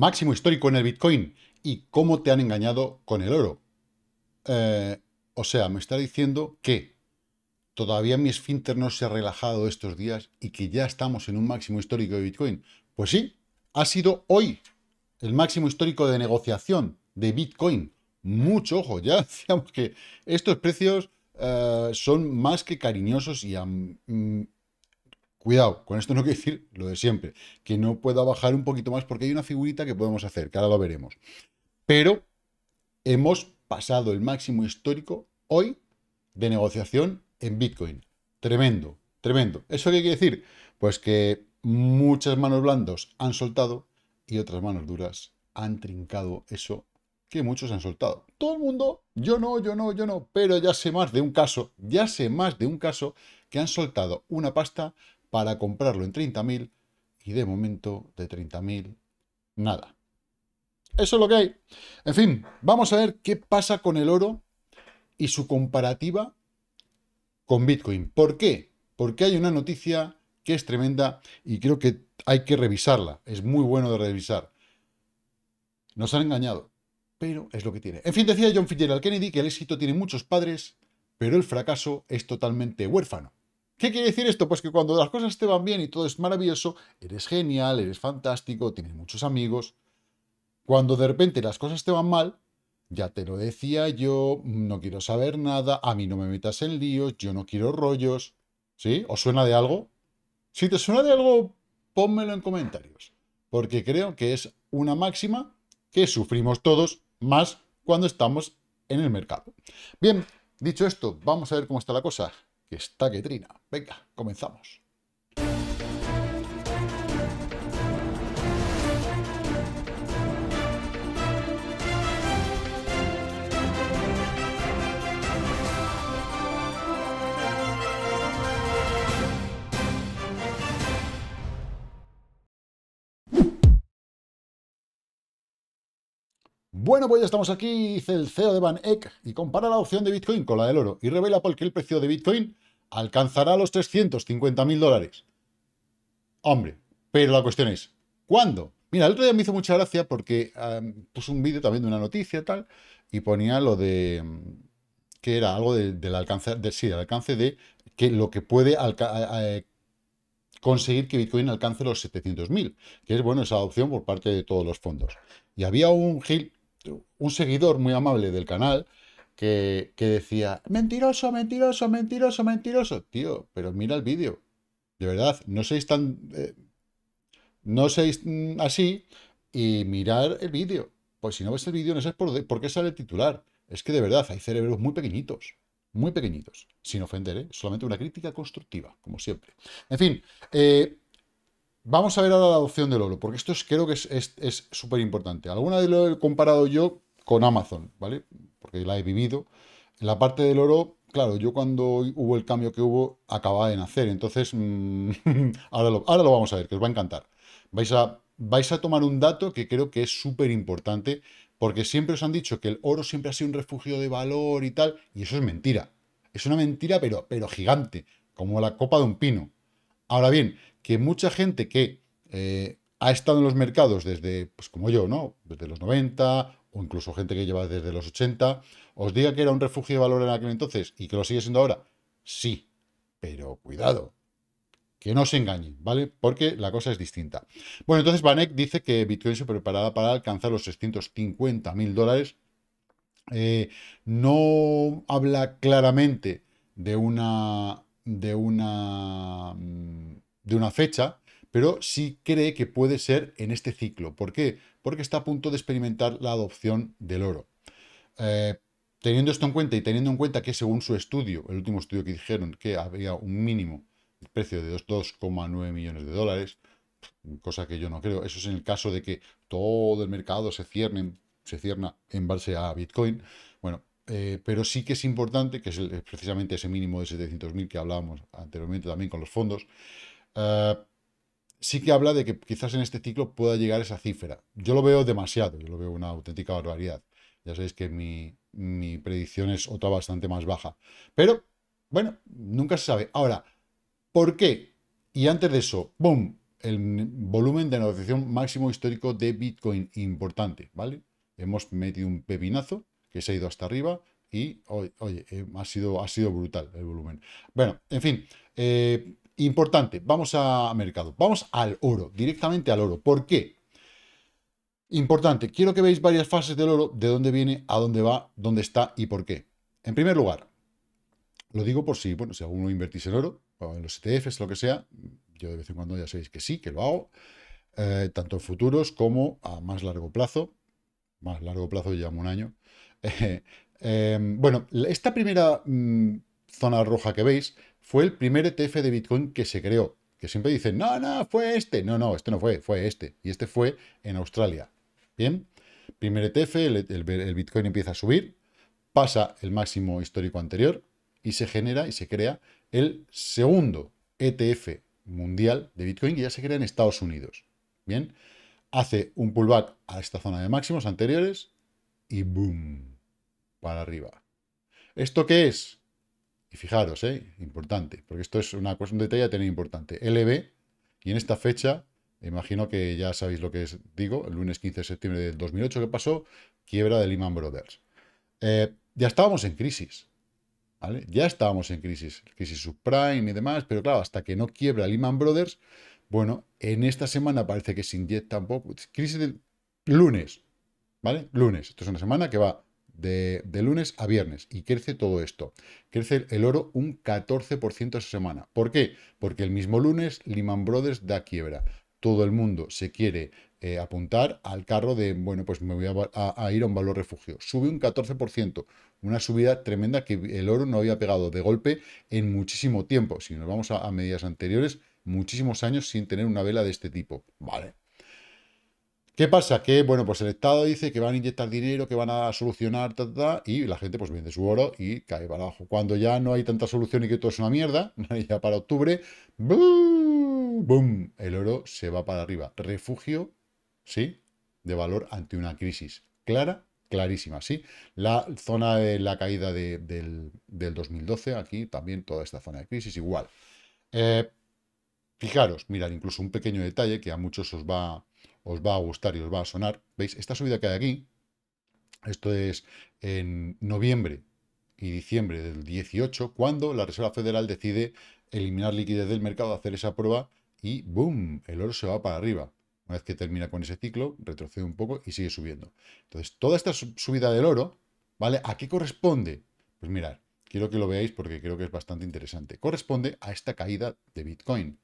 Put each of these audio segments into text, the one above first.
máximo histórico en el Bitcoin y cómo te han engañado con el oro. Eh, o sea, me está diciendo que todavía mi esfínter no se ha relajado estos días y que ya estamos en un máximo histórico de Bitcoin. Pues sí, ha sido hoy el máximo histórico de negociación de Bitcoin. Mucho ojo, ya decíamos que estos precios eh, son más que cariñosos y han, mm, Cuidado, con esto no quiero decir lo de siempre, que no pueda bajar un poquito más porque hay una figurita que podemos hacer, que ahora lo veremos. Pero hemos pasado el máximo histórico hoy de negociación en Bitcoin. Tremendo, tremendo. ¿Eso qué quiere decir? Pues que muchas manos blandas han soltado y otras manos duras han trincado eso que muchos han soltado. Todo el mundo, yo no, yo no, yo no, pero ya sé más de un caso, ya sé más de un caso que han soltado una pasta para comprarlo en 30.000 y de momento de 30.000 nada. Eso es lo que hay. En fin, vamos a ver qué pasa con el oro y su comparativa con Bitcoin. ¿Por qué? Porque hay una noticia que es tremenda y creo que hay que revisarla. Es muy bueno de revisar. Nos han engañado, pero es lo que tiene. En fin, decía John Fitzgerald Kennedy que el éxito tiene muchos padres, pero el fracaso es totalmente huérfano. ¿Qué quiere decir esto? Pues que cuando las cosas te van bien y todo es maravilloso, eres genial, eres fantástico, tienes muchos amigos. Cuando de repente las cosas te van mal, ya te lo decía yo, no quiero saber nada, a mí no me metas en líos, yo no quiero rollos. ¿Sí? ¿Os suena de algo? Si te suena de algo, pónmelo en comentarios, porque creo que es una máxima que sufrimos todos más cuando estamos en el mercado. Bien, dicho esto, vamos a ver cómo está la cosa que está que Venga, comenzamos. Bueno, pues ya estamos aquí, dice el CEO de Van Eck, y compara la opción de Bitcoin con la del oro, y revela por qué el precio de Bitcoin alcanzará los 350.000 dólares. Hombre, pero la cuestión es, ¿cuándo? Mira, el otro día me hizo mucha gracia porque puso un vídeo también de una noticia y tal, y ponía lo de mm, que era algo del alcance de, sí, del alcance de que lo que puede eh, conseguir que Bitcoin alcance los 700.000, que es bueno esa opción por parte de todos los fondos. Y había un Gil un seguidor muy amable del canal que, decía, mentiroso, mentiroso, mentiroso, mentiroso. Tío, pero mira el vídeo. De verdad, no seáis tan... Eh, no seáis mm, así y mirar el vídeo. Pues si no ves el vídeo, no sabes por, por qué sale el titular. Es que de verdad hay cerebros muy pequeñitos muy pequeñitos, sin ofender, ¿eh? solamente una crítica constructiva, como siempre. En fin, eh, vamos a ver ahora la adopción del oro, porque esto es, creo que es súper importante. Alguna de lo he comparado yo con Amazon, ¿vale? Porque la he vivido. En la parte del oro, claro, yo cuando hubo el cambio que hubo, acababa de nacer. Entonces, mm, ahora, lo, ahora lo vamos a ver, que os va a encantar. Vais a, vais a tomar un dato que creo que es súper importante, porque siempre os han dicho que el oro siempre ha sido un refugio de valor y tal, y eso es mentira. Es una mentira, pero, pero gigante, como la copa de un pino. Ahora bien, que mucha gente que eh, ha estado en los mercados desde, pues como yo, ¿no? Desde los 90 o incluso gente que lleva desde los 80, os diga que era un refugio de valor en aquel entonces y que lo sigue siendo ahora, sí, pero cuidado, que no se engañen, ¿vale? Porque la cosa es distinta. Bueno, entonces Banek dice que Bitcoin se preparará para alcanzar los 650.000 mil dólares. Eh, no habla claramente de una, de una, mm, de una fecha, pero sí cree que puede ser en este ciclo. ¿Por qué? Porque está a punto de experimentar la adopción del oro. Eh, teniendo esto en cuenta y teniendo en cuenta que según su estudio, el último estudio que dijeron que había un mínimo de precio de 2,9 millones de dólares, cosa que yo no creo, eso es en el caso de que todo el mercado se cierne, se cierna en base a Bitcoin, bueno, eh, pero sí que es importante, que es, precisamente ese mínimo de 700.000 que hablábamos anteriormente también con los fondos, eh, sí que habla de que quizás en este ciclo pueda llegar esa cifra. Yo lo veo demasiado, yo lo veo una auténtica barbaridad. Ya sabéis que mi, mi predicción es otra bastante más baja. Pero, bueno, nunca se sabe. Ahora, ¿por qué? Y antes de eso, ¡boom! El volumen de negociación máximo histórico de Bitcoin importante, ¿vale? Hemos metido un pepinazo que se ha ido hasta arriba y, oye, eh, ha, sido, ha sido brutal el volumen. Bueno, en fin, eh, Importante, vamos a mercado, vamos al oro, directamente al oro. ¿Por qué? Importante, quiero que veáis varias fases del oro, de dónde viene, a dónde va, dónde está y por qué. En primer lugar, lo digo por si, bueno, si alguno invertís en oro, en los ETFs, lo que sea, yo de vez en cuando ya sabéis que sí, que lo hago, eh, tanto en futuros como a más largo plazo, más largo plazo llamo un año. Eh, eh, bueno, esta primera mm, zona roja que veis fue el primer ETF de Bitcoin que se creó. Que siempre dicen, no, no, fue este. No, no, este no fue, fue este. Y este fue en Australia. Bien, primer ETF, el, Bitcoin empieza a subir, pasa el máximo histórico anterior y se genera y se crea el segundo ETF mundial de Bitcoin que ya se crea en Estados Unidos. Bien, hace un pullback a esta zona de máximos anteriores y boom, para arriba. ¿Esto qué es? Y fijaros, ¿eh? importante, porque esto es una cuestión de detalle a tener importante. LB, y en esta fecha, imagino que ya sabéis lo que digo, el lunes 15 de septiembre del 2008, que pasó? Quiebra de Lehman Brothers. Eh, ya estábamos en crisis, ¿vale? Ya estábamos en crisis, crisis subprime y demás, pero claro, hasta que no quiebra Lehman Brothers, bueno, en esta semana parece que se inyecta un poco, crisis del lunes, ¿vale? Lunes, esto es una semana que va de, lunes a viernes y crece todo esto. Crece el oro un 14% esa semana. ¿Por qué? Porque el mismo lunes Lehman Brothers da quiebra. Todo el mundo se quiere eh, apuntar al carro de, bueno, pues me voy a, ir a un valor refugio. Sube un 14%, una subida tremenda que el oro no había pegado de golpe en muchísimo tiempo. Si nos vamos a, a medidas anteriores, muchísimos años sin tener una vela de este tipo. Vale, ¿Qué pasa? Que, bueno, pues el Estado dice que van a inyectar dinero, que van a solucionar, y la gente pues vende su oro y cae para abajo. Cuando ya no hay tanta solución y que todo es una mierda, ya para octubre, ¡boom! ¡boom! El oro se va para arriba. Refugio, ¿sí? De valor ante una crisis clara, clarísima, ¿sí? La zona de la caída del, 2012, aquí también toda esta zona de crisis, igual. Eh, fijaros, mirad, incluso un pequeño detalle que a muchos os va os va a gustar y os va a sonar. ¿Veis? Esta subida que hay aquí, esto es en noviembre y diciembre del 18, cuando la Reserva Federal decide eliminar liquidez del mercado, hacer esa prueba y ¡boom! El oro se va para arriba. Una vez que termina con ese ciclo, retrocede un poco y sigue subiendo. Entonces, toda esta subida del oro, ¿vale? ¿A qué corresponde? Pues mirad, quiero que lo veáis porque creo que es bastante interesante. Corresponde a esta caída de Bitcoin,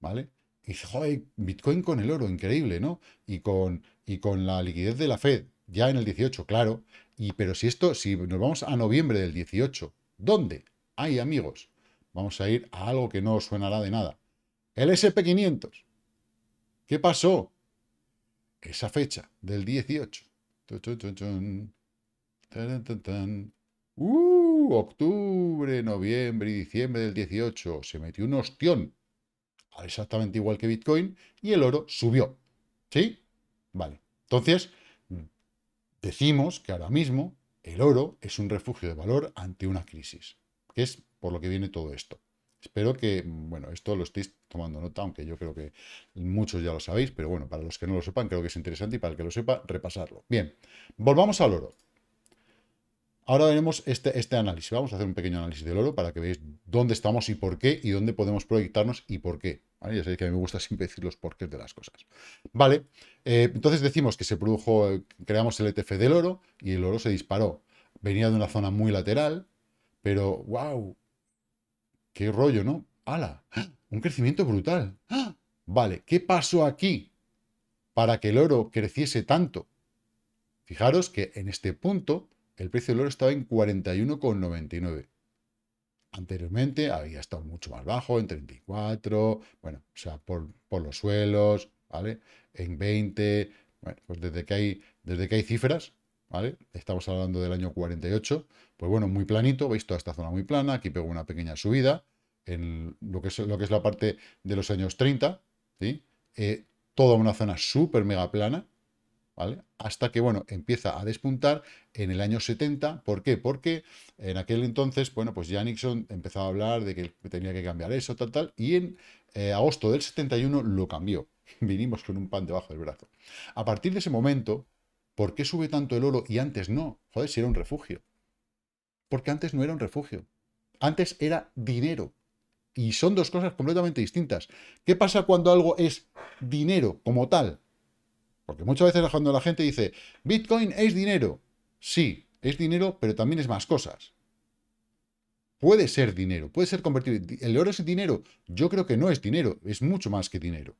¿vale? Y joder, Bitcoin con el oro, increíble, ¿no? Y con, y con la liquidez de la Fed, ya en el 18, claro. Y, pero si esto, si nos vamos a noviembre del 18, ¿dónde? Ay, amigos, vamos a ir a algo que no os suenará de nada. El SP500. ¿Qué pasó? Esa fecha del 18. Uh, octubre, noviembre y diciembre del 18. Se metió un ostión exactamente igual que Bitcoin, y el oro subió. ¿Sí? Vale. Entonces, mm, decimos que ahora mismo el oro es un refugio de valor ante una crisis, que es por lo que viene todo esto. Espero que, mm, bueno, esto lo estéis tomando nota, aunque yo creo que muchos ya lo sabéis, pero bueno, para los que no lo sepan, creo que es interesante y para el que lo sepa, repasarlo. Bien, volvamos al oro. Ahora veremos este, este análisis. Vamos a hacer un pequeño análisis del oro para que veáis dónde estamos y por qué, y dónde podemos proyectarnos y por qué. Ya sabéis que a mí me gusta siempre decir los porqués de las cosas. Vale, eh, entonces decimos que se produjo, creamos el ETF del oro y el oro se disparó. Venía de una zona muy lateral, pero wow, qué rollo, ¿no? ¡Hala! Un crecimiento brutal. Vale, ¿qué pasó aquí para que el oro creciese tanto? Fijaros que en este punto el precio del oro estaba en 41,99. Anteriormente había estado mucho más bajo, en 34, bueno, o sea, por, los suelos, ¿vale? En 20, bueno, pues desde que hay, desde que hay cifras, ¿vale? Estamos hablando del año 48, pues bueno, muy planito, veis toda esta zona muy plana, aquí pego una pequeña subida, en lo que es, lo que es la parte de los años 30, ¿sí? Eh, toda una zona súper mega plana, hasta que, bueno, empieza a despuntar en el año 70. ¿Por qué? Porque en aquel entonces, bueno, pues ya Nixon empezaba a hablar de que tenía que cambiar eso, tal, tal, y en eh, agosto del 71 lo cambió. Vinimos con un pan debajo del brazo. A partir de ese momento, ¿por qué sube tanto el oro y antes no? Joder, si era un refugio. Porque antes no era un refugio. Antes era dinero. Y son dos cosas completamente distintas. ¿Qué pasa cuando algo es dinero como tal? Porque muchas veces cuando la gente dice, Bitcoin es dinero. Sí, es dinero, pero también es más cosas. Puede ser dinero, puede ser convertible. ¿El oro es dinero? Yo creo que no es dinero, es mucho más que dinero.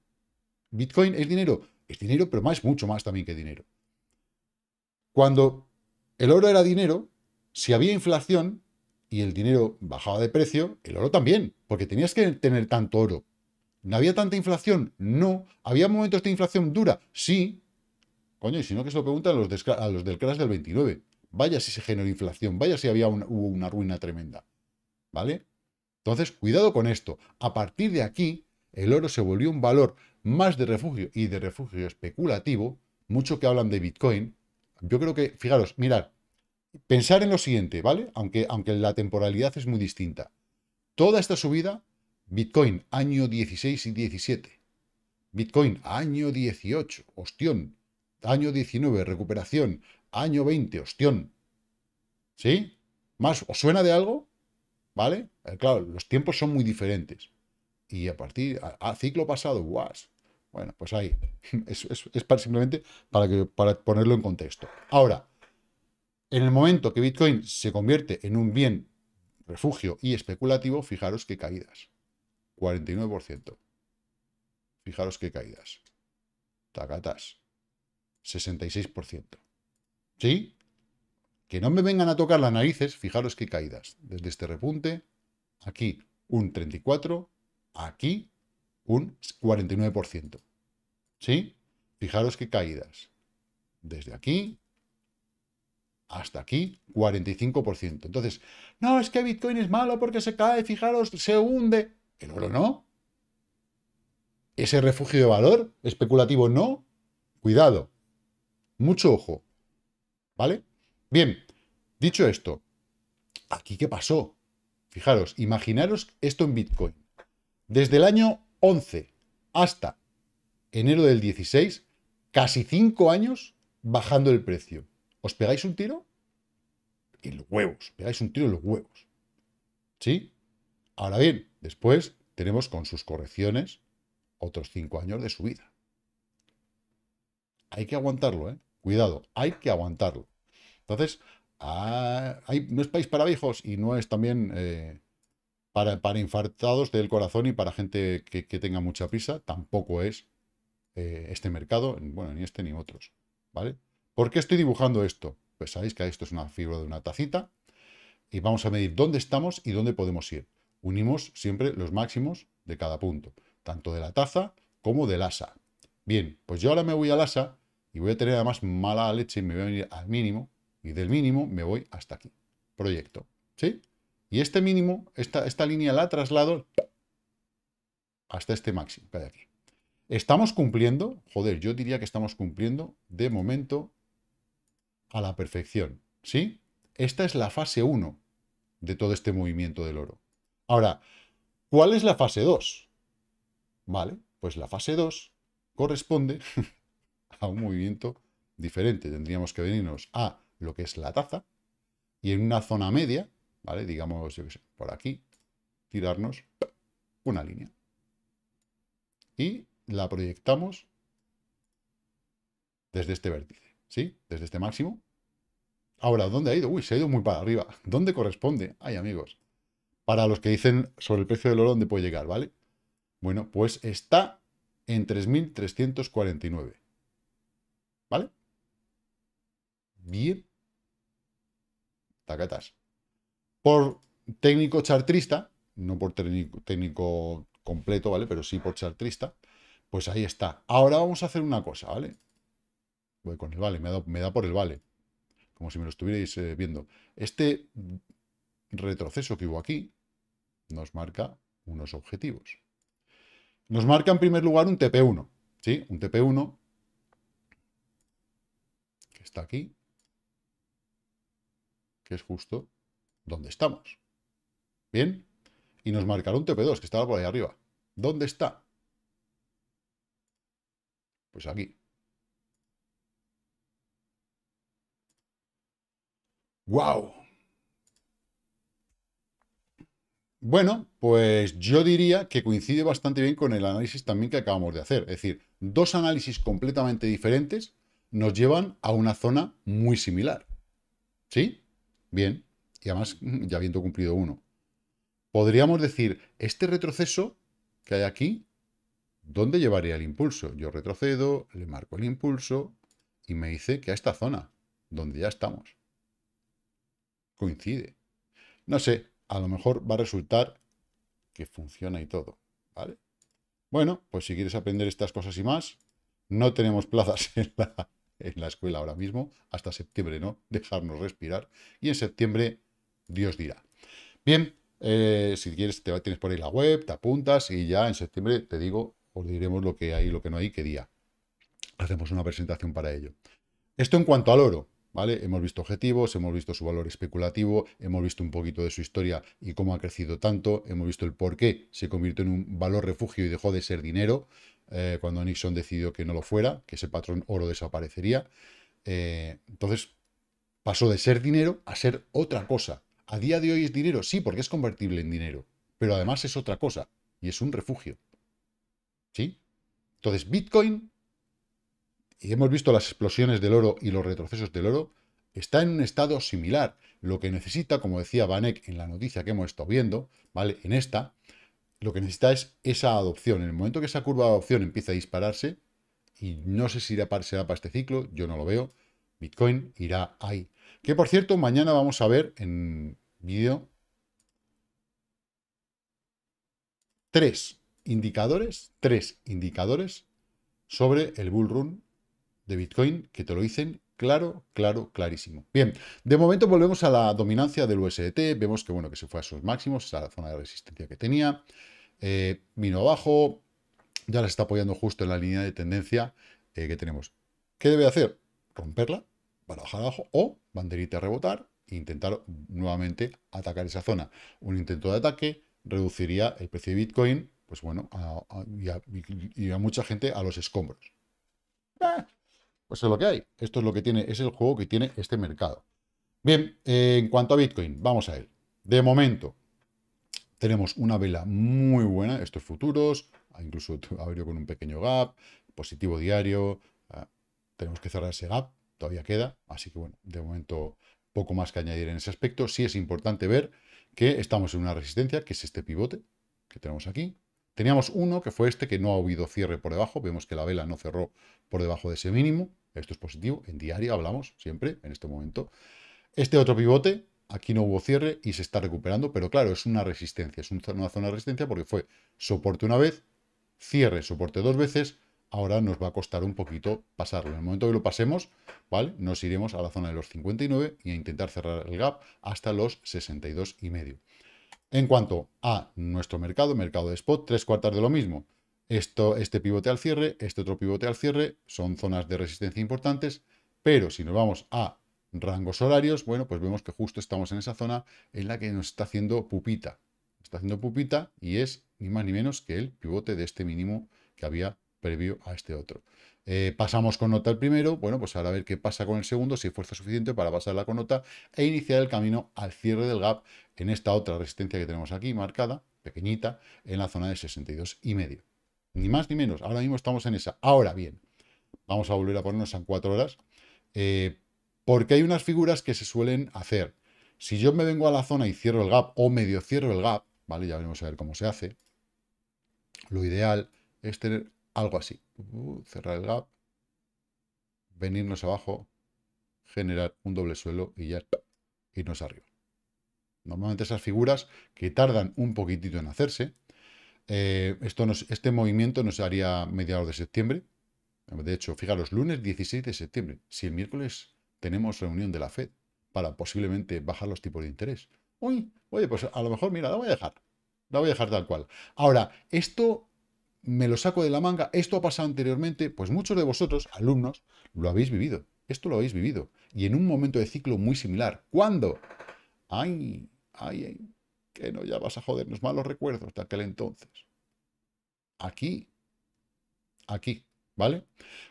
Bitcoin es dinero, es dinero, pero más, mucho más también que dinero. Cuando el oro era dinero, si había inflación y el dinero bajaba de precio, el oro también, porque tenías que tener tanto oro ¿No había tanta inflación? No. ¿Había momentos de inflación dura? Sí. Coño, y si no, que se lo preguntan a los, del crash del 29. Vaya si se generó inflación, vaya si había una, hubo una ruina tremenda. ¿Vale? Entonces, cuidado con esto. A partir de aquí, el oro se volvió un valor más de refugio y de refugio especulativo. Mucho que hablan de Bitcoin. Yo creo que, fijaros, mirad, pensar en lo siguiente, ¿vale? Aunque, aunque la temporalidad es muy distinta. Toda esta subida Bitcoin, año 16 y 17. Bitcoin, año 18, ostión. Año 19, recuperación. Año 20, ostión. ¿Sí? ¿Más? ¿Os suena de algo? ¿Vale? Eh, claro, los tiempos son muy diferentes. Y a partir, a, ciclo pasado, guas. Bueno, pues ahí. Es, para, simplemente para, para ponerlo en contexto. Ahora, en el momento que Bitcoin se convierte en un bien refugio y especulativo, fijaros qué caídas. 49%. Fijaros qué caídas. Tacatas. 66%. ¿Sí? Que no me vengan a tocar las narices, fijaros qué caídas. Desde este repunte, aquí un 34%, aquí un 49%. ¿Sí? Fijaros qué caídas. Desde aquí hasta aquí, 45%. Entonces, no, es que Bitcoin es malo porque se cae, fijaros, se hunde. El oro no. Ese refugio de valor especulativo no. Cuidado. Mucho ojo. ¿Vale? Bien, dicho esto, ¿aquí qué pasó? Fijaros, imaginaros esto en Bitcoin. Desde el año 11 hasta enero del 16, casi 5 años bajando el precio. ¿Os pegáis un tiro? y los huevos, pegáis un tiro en los huevos. ¿Sí? Ahora bien, después tenemos con sus correcciones otros cinco años de subida. Hay que aguantarlo, ¿eh? Cuidado, hay que aguantarlo. Entonces, ah, no es país para viejos y no es también eh, para, infartados del corazón y para gente que, tenga mucha prisa, tampoco es eh, este mercado, bueno, ni este ni otros, ¿vale? ¿Por qué estoy dibujando esto? Pues sabéis que esto es una fibra de una tacita y vamos a medir dónde estamos y dónde podemos ir. Unimos siempre los máximos de cada punto, tanto de la taza como del asa. Bien, pues yo ahora me voy al asa y voy a tener además mala leche y me voy a venir al mínimo y del mínimo me voy hasta aquí. Proyecto, ¿sí? Y este mínimo, esta, esta línea la traslado hasta este máximo que aquí. ¿Estamos cumpliendo? Joder, yo diría que estamos cumpliendo de momento a la perfección, ¿sí? Esta es la fase 1 de todo este movimiento del oro. Ahora, ¿cuál es la fase 2? Vale, pues la fase 2 corresponde a un movimiento diferente. Tendríamos que venirnos a lo que es la taza y en una zona media, ¿vale? Digamos, por aquí, tirarnos una línea. Y la proyectamos desde este vértice, ¿sí? Desde este máximo. Ahora, ¿dónde ha ido? Uy, se ha ido muy para arriba. ¿Dónde corresponde? Ay, amigos, para los que dicen sobre el precio del oro dónde puede llegar, ¿vale? Bueno, pues está en 3.349. ¿Vale? Bien. Tacatas. Por técnico chartrista, no por técnico completo, ¿vale? Pero sí por chartrista. Pues ahí está. Ahora vamos a hacer una cosa, ¿vale? Voy con el vale, me da, por el vale. Como si me lo estuvierais eh, viendo. Este retroceso que hubo aquí, nos marca unos objetivos. Nos marca en primer lugar un TP1, ¿sí? Un TP1 que está aquí, que es justo donde estamos. ¿Bien? Y nos marcará un TP2 que estaba por ahí arriba. ¿Dónde está? Pues aquí. ¡Wow! Bueno, pues yo diría que coincide bastante bien con el análisis también que acabamos de hacer. Es decir, dos análisis completamente diferentes nos llevan a una zona muy similar. ¿Sí? Bien. Y además, mm, ya habiendo cumplido uno. Podríamos decir, este retroceso que hay aquí, ¿dónde llevaría el impulso? Yo retrocedo, le marco el impulso y me dice que a esta zona, donde ya estamos. Coincide. No sé, a lo mejor va a resultar que funciona y todo, ¿vale? Bueno, pues si quieres aprender estas cosas y más, no tenemos plazas en la, escuela ahora mismo, hasta septiembre, ¿no? Dejarnos respirar. Y en septiembre, Dios dirá. Bien, eh, si quieres, te tienes por ahí la web, te apuntas y ya en septiembre, te digo, os diremos lo que hay, lo que no hay, qué día. Hacemos una presentación para ello. Esto en cuanto al oro. ¿vale? Hemos visto objetivos, hemos visto su valor especulativo, hemos visto un poquito de su historia y cómo ha crecido tanto, hemos visto el por qué se convirtió en un valor refugio y dejó de ser dinero eh, cuando Nixon decidió que no lo fuera, que ese patrón oro desaparecería. Eh, entonces, pasó de ser dinero a ser otra cosa. A día de hoy es dinero, sí, porque es convertible en dinero, pero además es otra cosa y es un refugio. ¿Sí? Entonces, Bitcoin y hemos visto las explosiones del oro y los retrocesos del oro, está en un estado similar. Lo que necesita, como decía Banek en la noticia que hemos estado viendo, ¿vale? En esta, lo que necesita es esa adopción. En el momento que esa curva de adopción empieza a dispararse, y no sé si será para este ciclo, yo no lo veo, Bitcoin irá ahí. Que por cierto, mañana vamos a ver en vídeo tres indicadores, tres indicadores sobre el bull run de Bitcoin que te lo dicen claro, claro, clarísimo. Bien, de momento volvemos a la dominancia del USDT, vemos que bueno, que se fue a sus máximos, a la zona de resistencia que tenía, eh, vino abajo, ya la está apoyando justo en la línea de tendencia eh, que tenemos. ¿Qué debe hacer? Romperla para bajar abajo o banderita rebotar e intentar nuevamente atacar esa zona. Un intento de ataque reduciría el precio de Bitcoin, pues bueno, y, a, mucha gente a los escombros. Eh, pues es lo que hay. Esto es lo que tiene, es el juego que tiene este mercado. Bien, eh, en cuanto a Bitcoin, vamos a él. De momento, tenemos una vela muy buena, estos futuros, ah, incluso abrió con un pequeño gap, positivo diario, ah, tenemos que cerrar ese gap, todavía queda, así que bueno, de momento poco más que añadir en ese aspecto. Sí es importante ver que estamos en una resistencia, que es este pivote que tenemos aquí. Teníamos uno, que fue este, que no ha habido cierre por debajo, vemos que la vela no cerró por debajo de ese mínimo, esto es positivo. En diario hablamos siempre, en este momento. Este otro pivote, aquí no hubo cierre y se está recuperando, pero claro, es una resistencia, es una zona de resistencia porque fue soporte una vez, cierre, soporte dos veces, ahora nos va a costar un poquito pasarlo. En el momento que lo pasemos, ¿vale? Nos iremos a la zona de los 59 y a intentar cerrar el gap hasta los 62,5. y medio. En cuanto a nuestro mercado, mercado de spot, tres cuartas de lo mismo. Esto, este pivote al cierre, este otro pivote al cierre, son zonas de resistencia importantes, pero si nos vamos a rangos horarios, bueno, pues vemos que justo estamos en esa zona en la que nos está haciendo pupita. Está haciendo pupita y es ni más ni menos que el pivote de este mínimo que había previo a este otro. Eh, pasamos con nota el primero, bueno, pues ahora a ver qué pasa con el segundo, si hay fuerza suficiente para pasar la nota e iniciar el camino al cierre del gap en esta otra resistencia que tenemos aquí marcada, pequeñita, en la zona de 62 y medio. Ni más ni menos. Ahora mismo estamos en esa. Ahora bien, vamos a volver a ponernos en cuatro horas. Eh, porque hay unas figuras que se suelen hacer. Si yo me vengo a la zona y cierro el gap o medio cierro el gap, ¿vale? Ya veremos a ver cómo se hace. Lo ideal es tener algo así. Uh, cerrar el gap, venirnos abajo, generar un doble suelo y ya irnos arriba. Normalmente esas figuras que tardan un poquitito en hacerse, eh, esto este movimiento nos haría mediados de septiembre. De hecho, fijaros, lunes 16 de septiembre. Si el miércoles tenemos reunión de la FED para posiblemente bajar los tipos de interés. Uy, oye, pues a lo mejor, mira, la voy a dejar. La voy a dejar tal cual. Ahora, esto me lo saco de la manga. Esto ha pasado anteriormente. Pues muchos de vosotros, alumnos, lo habéis vivido. Esto lo habéis vivido. Y en un momento de ciclo muy similar. ¿Cuándo? Ay, ay, ay que no, ya vas a jodernos malos recuerdos de aquel entonces. Aquí, aquí, ¿vale?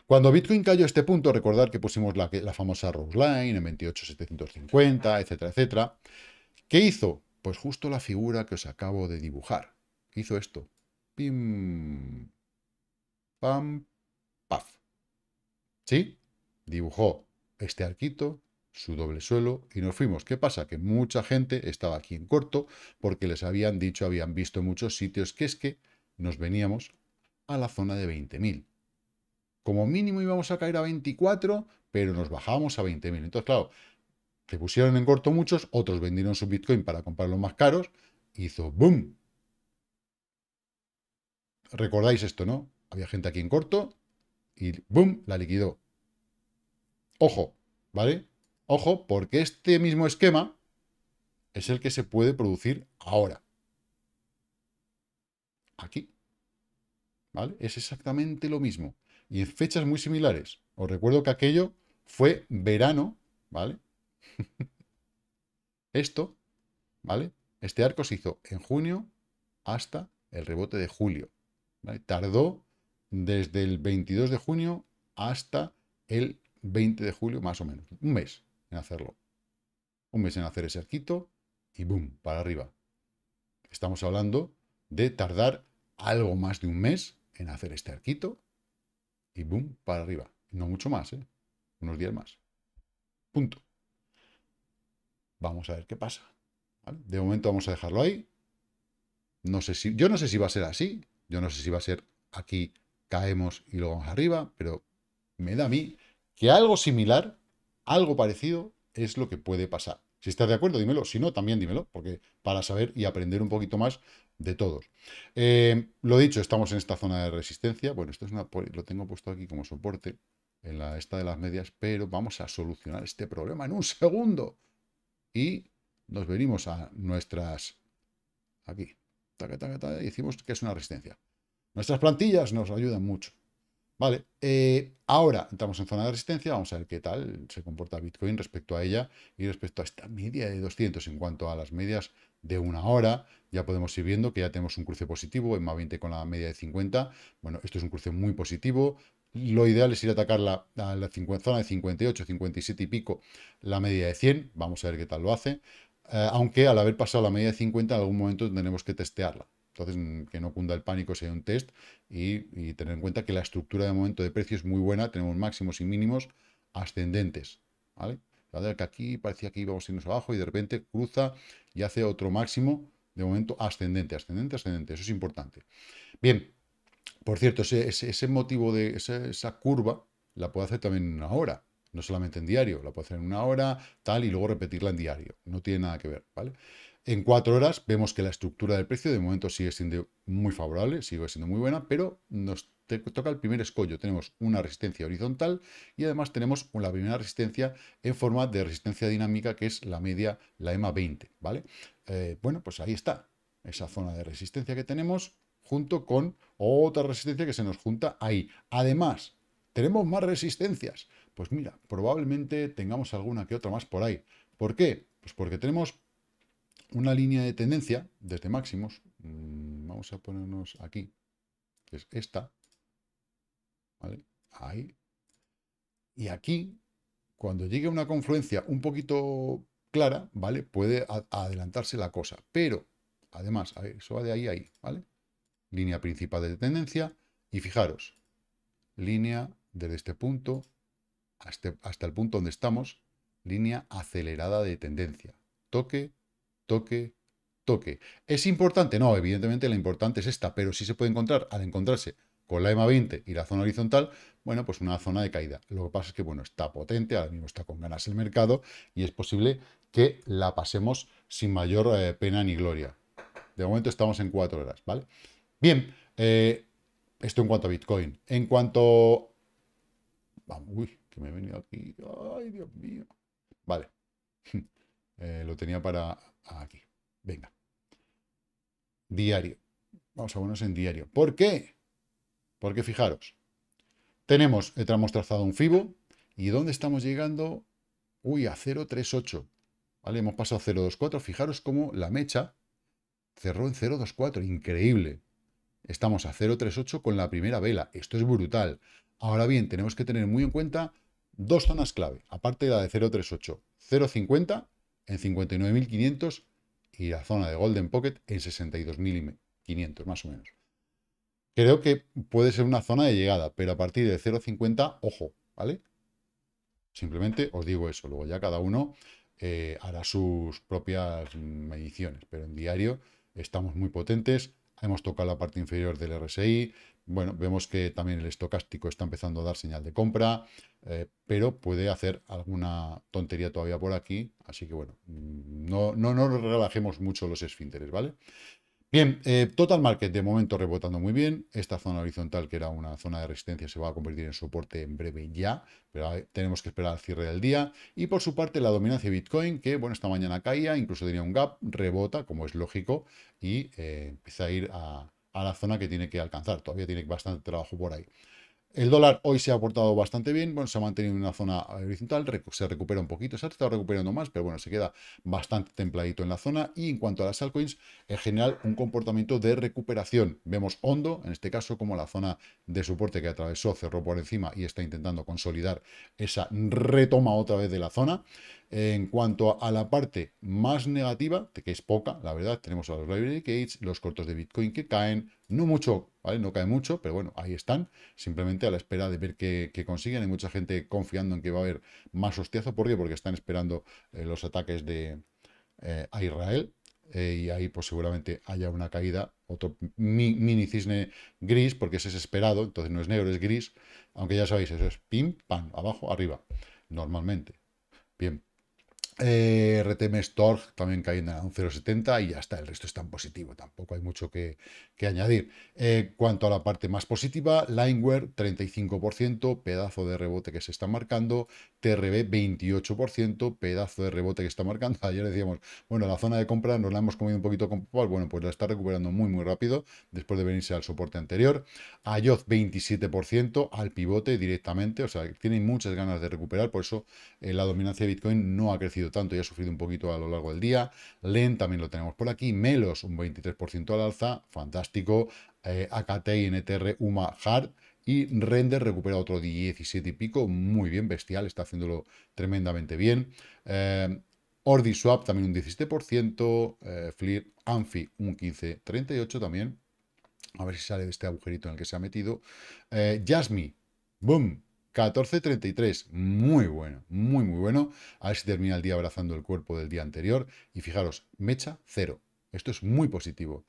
Cuando Bitcoin cayó a este punto, recordar que pusimos la, la famosa Rose Line en 28,750, etcétera, etcétera. ¿Qué hizo? Pues justo la figura que os acabo de dibujar. hizo esto? Pim, pam, paf. ¿Sí? Dibujó este arquito su doble suelo y nos fuimos. ¿Qué pasa? Que mucha gente estaba aquí en corto porque les habían dicho, habían visto muchos sitios que es que nos veníamos a la zona de 20.000. Como mínimo íbamos a caer a 24, pero nos bajábamos a 20.000. Entonces, claro, se pusieron en corto muchos, otros vendieron su Bitcoin para comprarlos más caros, hizo boom. Recordáis esto, ¿no? Había gente aquí en corto y boom, la liquidó. Ojo, ¿vale? Ojo, porque este mismo esquema es el que se puede producir ahora. Aquí. ¿Vale? Es exactamente lo mismo. Y en fechas muy similares. Os recuerdo que aquello fue verano, ¿vale? Esto, ¿vale? Este arco se hizo en junio hasta el rebote de julio. Tardó desde el 22 de junio hasta el 20 de julio, más o menos. Un mes, en hacerlo. Un mes en hacer ese arquito y boom, para arriba. Estamos hablando de tardar algo más de un mes en hacer este arquito y boom, para arriba. No mucho más, ¿eh? Unos días más. Punto. Vamos a ver qué pasa. De momento vamos a dejarlo ahí. No sé si, yo no sé si va a ser así. Yo no sé si va a ser aquí caemos y luego vamos arriba, pero me da a mí que algo similar algo parecido es lo que puede pasar. Si estás de acuerdo, dímelo. Si no, también dímelo, porque para saber y aprender un poquito más de todos. Eh, lo dicho, estamos en esta zona de resistencia. Bueno, esto es lo tengo puesto aquí como soporte en la esta de las medias, pero vamos a solucionar este problema en un segundo. Y nos venimos a nuestras... Aquí. y decimos que es una resistencia. Nuestras plantillas nos ayudan mucho. Vale, eh, ahora entramos en zona de resistencia, vamos a ver qué tal se comporta Bitcoin respecto a ella y respecto a esta media de 200 en cuanto a las medias de una hora. Ya podemos ir viendo que ya tenemos un cruce positivo, en ma 20 con la media de 50. Bueno, esto es un cruce muy positivo. Lo ideal es ir a atacar la, a la zona de 58, 57 y pico, la media de 100. Vamos a ver qué tal lo hace. Eh, aunque al haber pasado la media de 50, en algún momento tenemos que testearla. Entonces, que no cunda el pánico sea un test y, tener en cuenta que la estructura de momento de precio es muy buena, tenemos máximos y mínimos ascendentes, ¿vale? que aquí parecía que íbamos a irnos abajo y de repente cruza y hace otro máximo de momento ascendente, ascendente, ascendente, eso es importante. Bien, por cierto, ese, motivo de esa, curva la puedo hacer también en una hora, no solamente en diario, la puedo hacer en una hora, tal, y luego repetirla en diario, no tiene nada que ver, ¿vale? En cuatro horas vemos que la estructura del precio de momento sigue siendo muy favorable, sigue siendo muy buena, pero nos toca el primer escollo. Tenemos una resistencia horizontal y además tenemos la primera resistencia en forma de resistencia dinámica, que es la media, la EMA 20, ¿vale? Eh, bueno, pues ahí está, esa zona de resistencia que tenemos junto con otra resistencia que se nos junta ahí. Además, ¿tenemos más resistencias? Pues mira, probablemente tengamos alguna que otra más por ahí. ¿Por qué? Pues porque tenemos una línea de tendencia desde máximos. Mm, vamos a ponernos aquí, es esta. ¿Vale? Ahí. Y aquí, cuando llegue una confluencia un poquito clara, ¿vale? Puede adelantarse la cosa. Pero, además, eso va de ahí a ahí, ¿vale? Línea principal de tendencia. Y fijaros, línea desde este punto hasta, este, hasta el punto donde estamos, línea acelerada de tendencia. Toque, toque, toque. ¿Es importante? No, evidentemente la importante es esta, pero sí se puede encontrar, al encontrarse con la EMA 20 y la zona horizontal, bueno, pues una zona de caída. Lo que pasa es que, bueno, está potente, ahora mismo está con ganas el mercado y es posible que la pasemos sin mayor eh, pena ni gloria. De momento estamos en cuatro horas, ¿vale? Bien, eh, esto en cuanto a Bitcoin. En cuanto... Uy, que me he venido aquí. Ay, Dios mío. Vale. Eh, lo tenía para aquí. Venga. Diario. Vamos a ponernos en diario. ¿Por qué? Porque fijaros, tenemos, hemos trazado un FIBO y ¿dónde estamos llegando? Uy, a 0,38. Vale, hemos pasado a 0,24. Fijaros cómo la mecha cerró en 0,24. Increíble. Estamos a 0,38 con la primera vela. Esto es brutal. Ahora bien, tenemos que tener muy en cuenta dos zonas clave, aparte de la de 0,38. 0,50 en 59.500 y la zona de Golden Pocket en 62.500, más o menos. Creo que puede ser una zona de llegada, pero a partir de 0.50, ojo, ¿vale? Simplemente os digo eso, luego ya cada uno eh, hará sus propias mediciones, pero en diario estamos muy potentes, hemos tocado la parte inferior del RSI, bueno, vemos que también el estocástico está empezando a dar señal de compra, eh, pero puede hacer alguna tontería todavía por aquí. Así que bueno, mm, no, no nos relajemos mucho los esfínteres, ¿vale? Bien, eh, Total Market de momento rebotando muy bien. Esta zona horizontal, que era una zona de resistencia, se va a convertir en soporte en breve ya, pero tenemos que esperar al cierre del día. Y por su parte, la dominancia de Bitcoin, que bueno, esta mañana caía, incluso tenía un gap, rebota, como es lógico, y eh, empieza a ir a, a la zona que tiene que alcanzar. Todavía tiene bastante trabajo por ahí. El dólar hoy se ha portado bastante bien, bueno, se ha mantenido en una zona horizontal, se recupera un poquito, se ha estado recuperando más, pero bueno, se queda bastante templadito en la zona. Y en cuanto a las altcoins, en general, un comportamiento de recuperación. Vemos hondo, en este caso, como la zona de soporte que atravesó, cerró por encima y está intentando consolidar esa retoma otra vez de la zona. En cuanto a la parte más negativa, que es poca, la verdad, tenemos a los library gates, los cortos de Bitcoin que caen, no mucho, ¿vale? No cae mucho, pero bueno, ahí están, simplemente a la espera de ver qué, consiguen. Hay mucha gente confiando en que va a haber más hostiazo. ¿Por qué? Porque están esperando eh, los ataques de, eh, a Israel, eh, y ahí pues seguramente haya una caída, otro mini cisne gris, porque ese es esperado, entonces no es negro, es gris, aunque ya sabéis, eso es pim, pam, abajo, arriba, normalmente. Bien, eh, RTM Storch también cae en un 0,70 y ya está, el resto es tan positivo, tampoco hay mucho que, añadir. Eh, cuanto a la parte más positiva, Lineware 35%, pedazo de rebote que se está marcando, TRB 28%, pedazo de rebote que está marcando. Ayer decíamos, bueno, la zona de compra nos la hemos comido un poquito con Popal, bueno, pues la está recuperando muy, muy rápido después de venirse al soporte anterior. Ayoz 27% al pivote directamente, o sea, tienen muchas ganas de recuperar, por eso eh, la dominancia de Bitcoin no ha crecido tanto y ha sufrido un poquito a lo largo del día. LEN también lo tenemos por aquí. Melos, un 23% al alza, fantástico. Eh, NTR, UMA, HARD. Y Render recupera otro 17 y pico, muy bien, bestial, está haciéndolo tremendamente bien. Eh, ORDI SWAP también un 17%, eh, FLIR, Anfi un 38 también. A ver si sale de este agujerito en el que se ha metido. Eh, boom, 14.33, muy bueno, muy muy bueno. A ver si termina el día abrazando el cuerpo del día anterior. Y fijaros, mecha cero. Esto es muy positivo.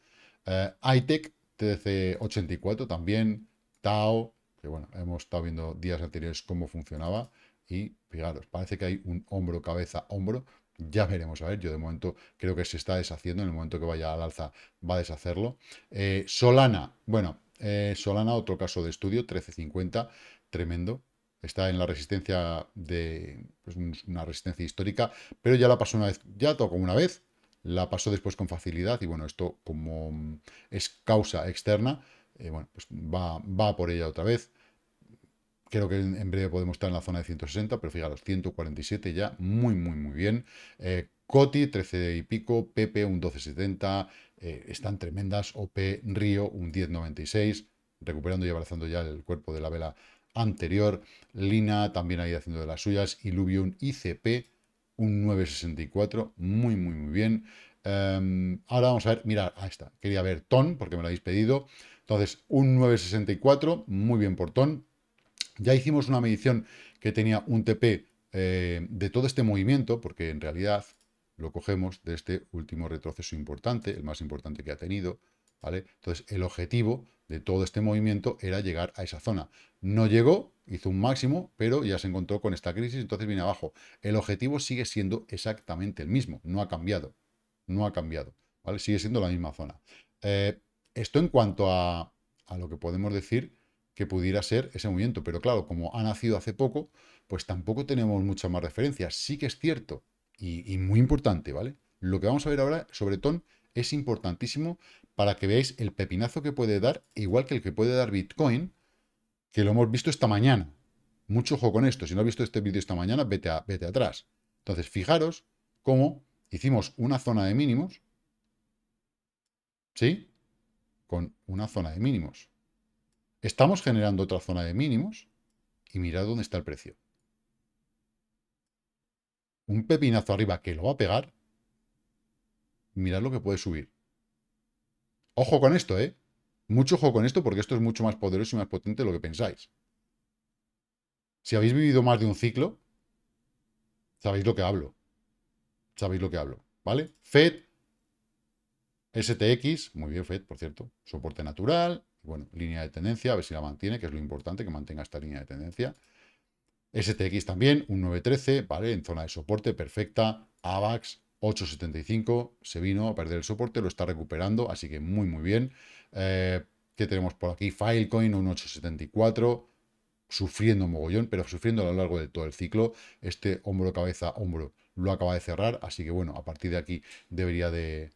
Eh, ITEC, TDC84 también, Tao, que bueno, hemos estado viendo días anteriores cómo funcionaba. Y fijaros, parece que hay un hombro, cabeza, hombro. Ya veremos, a ver, yo de momento creo que se está deshaciendo, en el momento que vaya al alza va a deshacerlo. Eh, Solana, bueno, eh, Solana, otro caso de estudio, 1350, tremendo, está en la resistencia de pues, una resistencia histórica, pero ya la pasó una vez, ya tocó una vez, la pasó después con facilidad y bueno, esto como mm, es causa externa, eh, bueno, pues va, por ella otra vez. Creo que en breve podemos estar en la zona de 160, pero fijaros, 147 ya, muy, muy, muy bien. Eh, Coti, 13 y pico, Pepe, un 1270, eh, están tremendas. OP, Río, un 1096, recuperando y abrazando ya el cuerpo de la vela anterior. Lina también ido haciendo de las suyas. Illuvium ICP, un 964, muy, muy, muy bien. Em, ahora vamos a ver, mirar, ahí está, quería ver TON, porque me lo habéis pedido. Entonces, un 964, muy bien por TON. Ya hicimos una medición que tenía un TP eh, de todo este movimiento, porque en realidad lo cogemos de este último retroceso importante, el más importante que ha tenido, entonces, el objetivo de todo este movimiento era llegar a esa zona. No llegó, hizo un máximo, pero ya se encontró con esta crisis, entonces viene abajo. El objetivo sigue siendo exactamente el mismo, no ha cambiado, no ha cambiado, ¿vale? Sigue siendo la misma zona. Eh, esto en cuanto a, lo que podemos decir que pudiera ser ese movimiento, pero claro, como ha nacido hace poco, pues tampoco tenemos muchas más referencias. Sí que es cierto y, muy importante, ¿vale? Lo que vamos a ver ahora sobre TON es importantísimo para que veáis el pepinazo que puede dar, igual que el que puede dar Bitcoin, que lo hemos visto esta mañana. Mucho ojo con esto. Si no has visto este vídeo esta mañana, vete, vete atrás. Entonces, fijaros cómo hicimos una zona de mínimos, ¿sí? Con una zona de mínimos. Estamos generando otra zona de mínimos y mirad dónde está el precio. Un pepinazo arriba que lo va a pegar. Mirad lo que puede subir. Ojo con esto, ¿eh? Mucho ojo con esto porque esto es mucho más poderoso y más potente de lo que pensáis. Si habéis vivido más de un ciclo, sabéis lo que hablo. Sabéis lo que hablo, ¿vale? FED, STX, muy bien FED, por cierto, soporte natural, bueno, línea de tendencia, a ver si la mantiene, que es lo importante, que mantenga esta línea de tendencia. STX también, un 913, ¿vale? En zona de soporte perfecta. AVAX, 8.75 se vino a perder el soporte, lo está recuperando, así que muy, muy bien. Eh, ¿Qué tenemos por aquí? Filecoin, un 8.74, sufriendo mogollón, pero sufriendo a lo largo de todo el ciclo. Este hombro-cabeza-hombro lo acaba de cerrar, así que bueno, a partir de aquí debería de,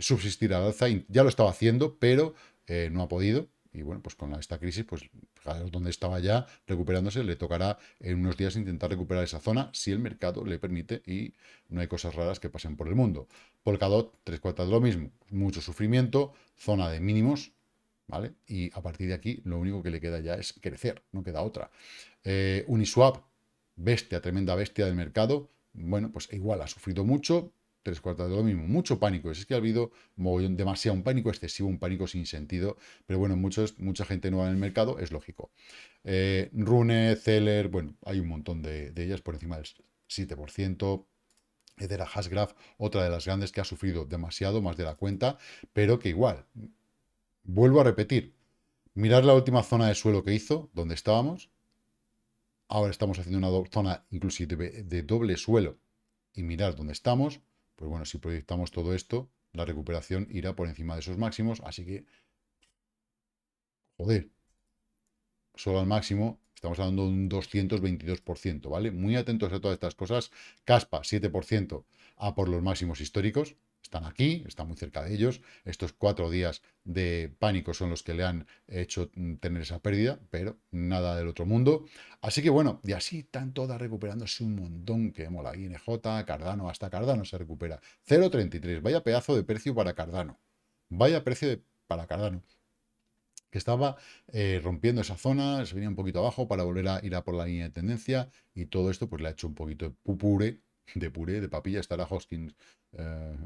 subsistir al alza. Ya lo estaba haciendo, pero eh, no ha podido y bueno, pues con esta crisis, pues fijaros donde estaba ya recuperándose, le tocará en unos días intentar recuperar esa zona si el mercado le permite y no hay cosas raras que pasen por el mundo. Polkadot, tres cuartas de lo mismo, mucho sufrimiento, zona de mínimos, ¿vale? Y a partir de aquí lo único que le queda ya es crecer, no queda otra. Eh, Uniswap, bestia, tremenda bestia del mercado, bueno, pues igual ha sufrido mucho, tres cuartas de lo mismo. Mucho pánico. Es que ha habido demasiado un pánico excesivo, un pánico sin sentido. Pero bueno, mucha gente nueva en el mercado, es lógico. Eh, Rune, Zeller, bueno, hay un montón de, ellas por encima del 7%. la Hasgraf, otra de las grandes que ha sufrido demasiado, más de la cuenta, pero que igual, vuelvo a repetir, mirar la última zona de suelo que hizo, donde estábamos, ahora estamos haciendo una zona inclusive de doble suelo y mirar dónde estamos, pues bueno, si proyectamos todo esto, la recuperación irá por encima de esos máximos, así que, joder, solo al máximo, estamos hablando de un 222%, ¿vale? Muy atentos a todas estas cosas. Caspa, 7%, a por los máximos históricos. Están aquí, están muy cerca de ellos. Estos cuatro días de pánico son los que le han hecho mm, tener esa pérdida, pero nada del otro mundo. Así que bueno, y así están todas recuperándose un montón que mola. INJ, Cardano, hasta Cardano se recupera. 0.33, vaya pedazo de precio para Cardano. Vaya precio para Cardano que estaba eh, rompiendo esa zona, se venía un poquito abajo para volver a ir a por la línea de tendencia y todo esto pues le ha hecho un poquito de pupure, de puré, de papilla, estará Hoskins eh,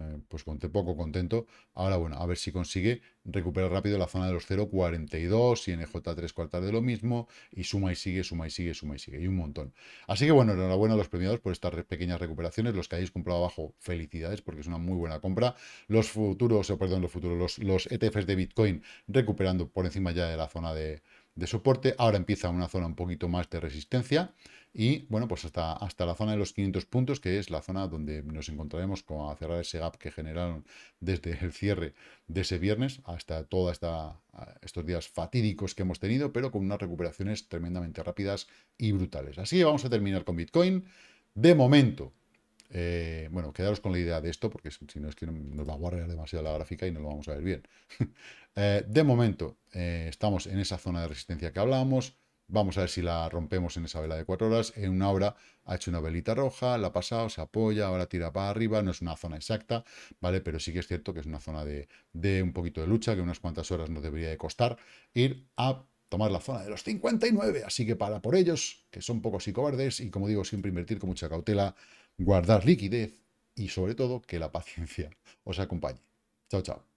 eh, pues conté poco contento. Ahora, bueno, a ver si consigue recuperar rápido la zona de los 0,42 y en 3 cuartas de lo mismo, y suma y sigue, suma y sigue, suma y sigue, y un montón. Así que bueno, enhorabuena a los premiados por estas pequeñas recuperaciones, los que hayáis comprado abajo, felicidades, porque es una muy buena compra. Los futuros, perdón, los futuros, los ETFs de Bitcoin recuperando por encima ya de la zona de de soporte, ahora empieza una zona un poquito más de resistencia y bueno, pues hasta, hasta la zona de los 500 puntos, que es la zona donde nos encontraremos con, cerrar ese gap que generaron desde el cierre de ese viernes hasta todos estos días fatídicos que hemos tenido, pero con unas recuperaciones tremendamente rápidas y brutales. Así vamos a terminar con Bitcoin. De momento, eh, bueno, quedaros con la idea de esto, porque si no es que nos va a guardar demasiado la gráfica y no lo vamos a ver bien. Eh, de momento, eh, estamos en esa zona de resistencia que hablábamos. Vamos a ver si la rompemos en esa vela de 4 horas. En una hora ha hecho una velita roja, la ha pasado, se apoya, ahora tira para arriba. No es una zona exacta, ¿vale? Pero sí que es cierto que es una zona de, un poquito de lucha, que unas cuantas horas nos debería de costar ir a tomar la zona de los 59. Así que para por ellos, que son pocos y cobardes, y como digo, siempre invertir con mucha cautela, guardar liquidez y sobre todo que la paciencia os acompañe. Chao, chao.